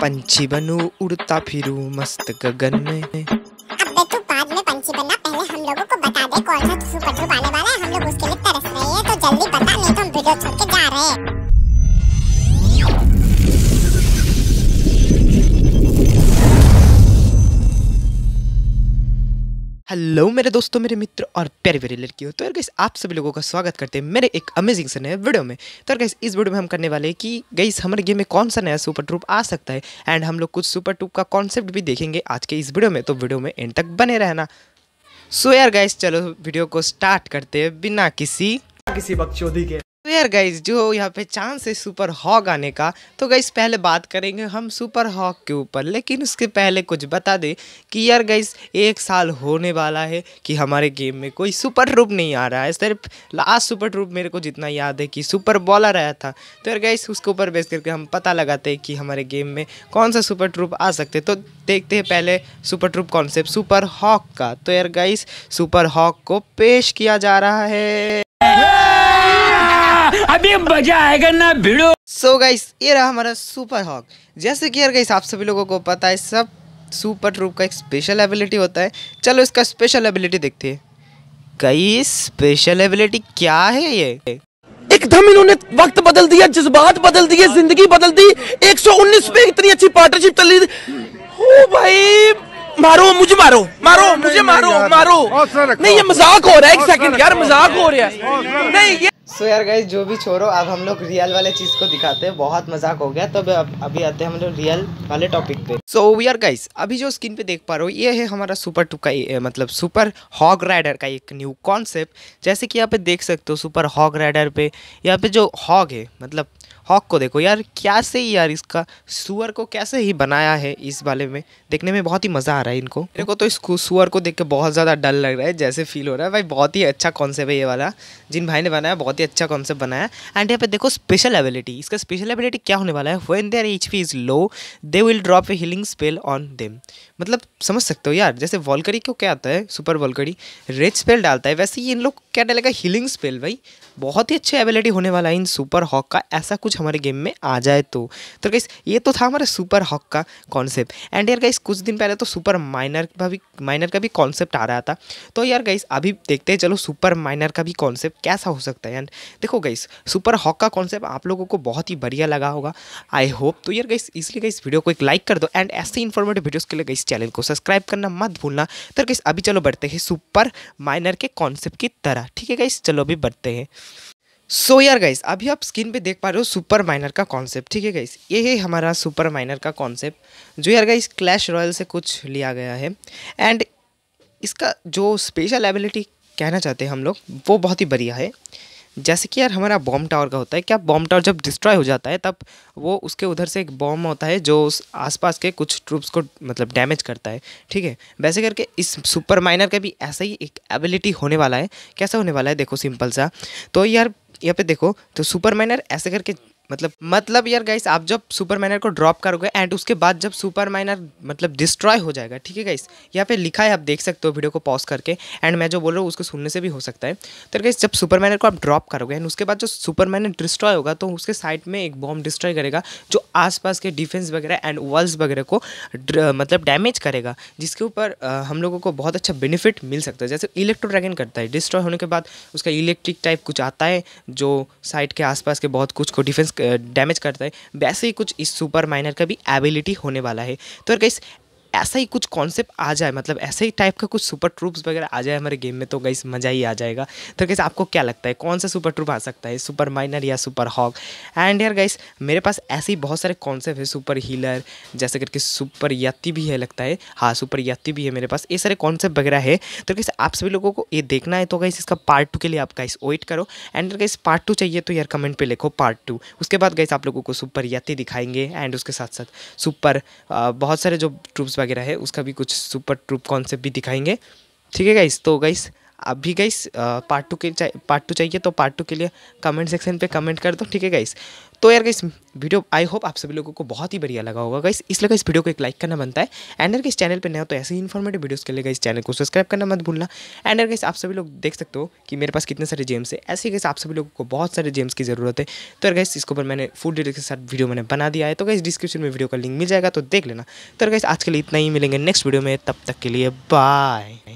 पंछी बनू उड़ता फिरू मस्त गगन में अब देखो बाद में पंछी बनना पहले हम लोगों को बता दे कौन सा सुपर ट्रूप आने वाला है हम लोग उसके लिए तरस रहे हैं तो जल्दी बता नहीं तो हम वीडियो छोड़ के जा रहे हैं हेलो मेरे दोस्तों मेरे मित्र और प्यारी प्यारी लड़कियों तो यार गैस आप सभी लोगों का स्वागत करते हैं मेरे एक अमेजिंग से नए वीडियो में तो यार गैस इस वीडियो में हम करने वाले हैं कि गैस हमारे गेम में कौन सा नया सुपर ट्रूप आ सकता है एंड हम लोग कुछ सुपर ट्रूप का कॉन्सेप्ट भी देखेंगे आज के इस वीडियो में तो वीडियो में एंड तक बने रहना सो so यार गैस चलो वीडियो को स्टार्ट करते हैं बिना किसी किसी बक्चौदी के तो यार गाइज जो यहाँ पे चांस है सुपर हॉक आने का तो गाइज पहले बात करेंगे हम सुपर हॉक के ऊपर लेकिन उसके पहले कुछ बता दें कि यार गाइज एक साल होने वाला है कि हमारे गेम में कोई सुपर रूप नहीं आ रहा है सिर्फ लास्ट सुपर रूप मेरे को जितना याद है कि सुपर बॉलर आया था तो यार गाइज उसके ऊपर बेस करके हम पता लगाते हैं कि हमारे गेम में कौन सा सुपर ट्रूप आ सकते तो देखते हैं पहले super troop concept super hawk का तो यार गाइज सुपर हॉक को पेश किया जा रहा है अभी मजा आएगा ना भिड़ो सो गाइस ये रहा हमारा सुपर हॉक जैसे कि यार गाइस आप सभी लोगों को पता है सब सुपर ट्रूप का एक स्पेशल एबिलिटी होता है चलो इसका स्पेशल एबिलिटी देखते हैं कई स्पेशल एबिलिटी क्या है ये एकदम इन्होंने वक्त बदल दिया जज्बात बदल दिए जिंदगी बदल दी 119 पे इतनी अच्छी पार्टनरशिप चल रही ओ भाई मारो मुझे मारो मारो मुझे मारो मारो नहीं ये मजाक हो रहा है एक सेकंड यार मजाक हो रहा है नहीं ये सो यार गाइज जो भी छोड़ो अब हम लोग रियल वाले चीज़ को दिखाते हैं बहुत मजाक हो गया तब तो अभी आते हैं हम लोग रियल वाले टॉपिक पे सो वी यार गाइज अभी जो स्क्रीन पे देख पा रहे हो ये है हमारा सुपर टू का मतलब सुपर हॉग राइडर का एक न्यू कॉन्सेप्ट जैसे कि यहाँ पे देख सकते हो सुपर हॉग राइडर पे यहाँ पे जो हॉग है मतलब हॉक को देखो यार क्या से ही यार इसका सुअर को कैसे ही बनाया है इस वाले में देखने में बहुत ही मज़ा आ रहा है इनको मेरे को तो इसको सुअर को देख के बहुत ज़्यादा डर लग रहा है जैसे फील हो रहा है भाई बहुत ही अच्छा कॉन्सेप्ट है ये वाला जिन भाई ने बनाया बहुत ही अच्छा कॉन्सेप्ट बनाया एंड यहाँ पे देखो स्पेशल एबिलिटी इसका स्पेशल एबिलिटी क्या होने वाला है when their H P is low they will drop a healing spell on them मतलब समझ सकते हो यार जैसे वॉलकरी को क्या आता है सुपर वॉलकरी रेड स्पेल डालता है वैसे ही इन लोग क्या डालेगा हीलिंग स्पेल भाई बहुत ही अच्छे एबिलिटी होने वाला है इन सुपर हॉक का ऐसा कुछ हमारे गेम में आ जाए तो तो गाइस ये तो था हमारे सुपर हॉक का कॉन्सेप्ट एंड यार गाइस कुछ दिन पहले तो सुपर माइनर का भी माइनर का भी कॉन्सेप्ट आ रहा था तो यार गाइस अभी देखते हैं चलो सुपर माइनर का भी कॉन्सेप्ट कैसा हो सकता है एंड देखो गाइस सुपर हॉक का कॉन्सेप्ट आप लोगों को बहुत ही बढ़िया लगा होगा आई होप तो यार गाइस इसलिए गाइस वीडियो को एक लाइक कर दो एंड ऐसे इन्फॉर्मेटिव वीडियोज़ के लिए गाइस चैनल को सब्सक्राइब करना मत भूलना तो गाइस अभी चलो बढ़ते हैं सुपर माइनर के कॉन्सेप्ट की तरह ठीक है गाइस चलो अभी बढ़ते हैं सो यार गाइस अभी आप स्क्रीन पे देख पा रहे हो सुपर माइनर का कॉन्सेप्ट ठीक है गाइस ये है हमारा सुपर माइनर का कॉन्सेप्ट जो यार गाइस क्लैश रॉयल से कुछ लिया गया है एंड इसका जो स्पेशल एबिलिटी कहना चाहते हैं हम लोग वो बहुत ही बढ़िया है जैसे कि यार हमारा बॉम्ब टावर का होता है क्या बॉम्ब टावर जब डिस्ट्रॉय हो जाता है तब वो उसके उधर से एक बॉम्ब होता है जो उस आसपास के कुछ ट्रूप्स को मतलब डैमेज करता है ठीक है वैसे करके इस सुपर माइनर का भी ऐसा ही एक एबिलिटी होने वाला है कैसा होने वाला है देखो सिंपल सा तो यार यहाँ पे देखो तो सुपर माइनर ऐसे करके मतलब मतलब यार गाइस आप जब सुपर माइनर को ड्रॉप करोगे एंड उसके बाद जब सुपर माइनर मतलब डिस्ट्रॉय हो जाएगा ठीक है गाइस यहाँ पे लिखा है आप देख सकते हो वीडियो को पॉज करके एंड मैं जो बोल रहा हूँ उसको सुनने से भी हो सकता है तो गाइस जब सुपर माइनर को आप ड्रॉप करोगे एंड उसके बाद जो सुपर माइनर डिस्ट्रॉय होगा तो उसके साइड में एक बॉम्ब डिस्ट्रॉय करेगा जो पास के डिफेंस वगैरह एंड वॉल्स वगैरह को मतलब डैमेज करेगा जिसके ऊपर हम लोगों को बहुत अच्छा बेनिफिट मिल सकता है जैसे इलेक्ट्रो ड्रैगन करता है डिस्ट्रॉय होने के बाद उसका इलेक्ट्रिक टाइप कुछ आता है जो साइड के आसपास के बहुत कुछ को डिफेंस डैमेज करता है वैसे ही कुछ इस सुपर माइनर का भी एबिलिटी होने वाला है तो गाइस ऐसा ही कुछ कॉन्सेप्ट आ जाए मतलब ऐसे ही टाइप का कुछ सुपर ट्रूप्स वगैरह आ जाए हमारे गेम में तो गई मज़ा ही आ जाएगा तो कैसे आपको क्या लगता है कौन सा सुपर ट्रूप आ सकता है सुपर माइनर या सुपर हॉक एंड यार गाइस मेरे पास ऐसे ही बहुत सारे कॉन्सेप्ट है सुपर हीलर जैसे करके सुपर याति भी है लगता है हाँ सुपर याती भी है मेरे पास ये सारे कॉन्सेप्ट वगैरह है तो कैसे आप सभी लोगों को ये देखना है तो गाइस इसका पार्ट टू के लिए आप गाइस वेट करो एंड गाइस पार्ट टू चाहिए तो यार कमेंट पर लिखो पार्ट टू उसके बाद गाइस आप लोगों को सुपर याती दिखाएंगे एंड उसके साथ साथ सुपर बहुत सारे जो ट्रूप्स वगैरह है उसका भी कुछ सुपर ट्रूप कॉन्सेप्ट भी दिखाएंगे ठीक है गाइस तो गाइस अभी गाइस पार्ट टू के पार्ट टू चाहिए तो पार्ट टू के लिए कमेंट सेक्शन पे कमेंट कर दो ठीक है गाइस तो यार गाइस वीडियो आई होप आप सभी लोगों को बहुत ही बढ़िया लगा होगा गाइस इसलिए इस वीडियो को एक लाइक करना बनता है एंड अगर इस चैनल पे नया हो तो ऐसे ही इन्फॉर्मेटिव वीडियोस के लिए गाइस चैनल को सब्सक्राइब करना मत भूलना एंड अगर आप सभी लोग देख सकते हो कि मेरे पास कितने सारे जेम्स है ऐसे ही आप सभी लोगों को बहुत सारे जेम्स की जरूरत है तो अगर गाइस इसके ऊपर मैंने फूड डिटेल के साथ वीडियो मैंने बना दिया है तो गाइस डिस्क्रिप्शन में वीडियो का लिंक मिल जाएगा तो देख लेना तो अगर गाइस आज के लिए इतना ही मिलेंगे नेक्स्ट वीडियो में तब तक के लिए बाय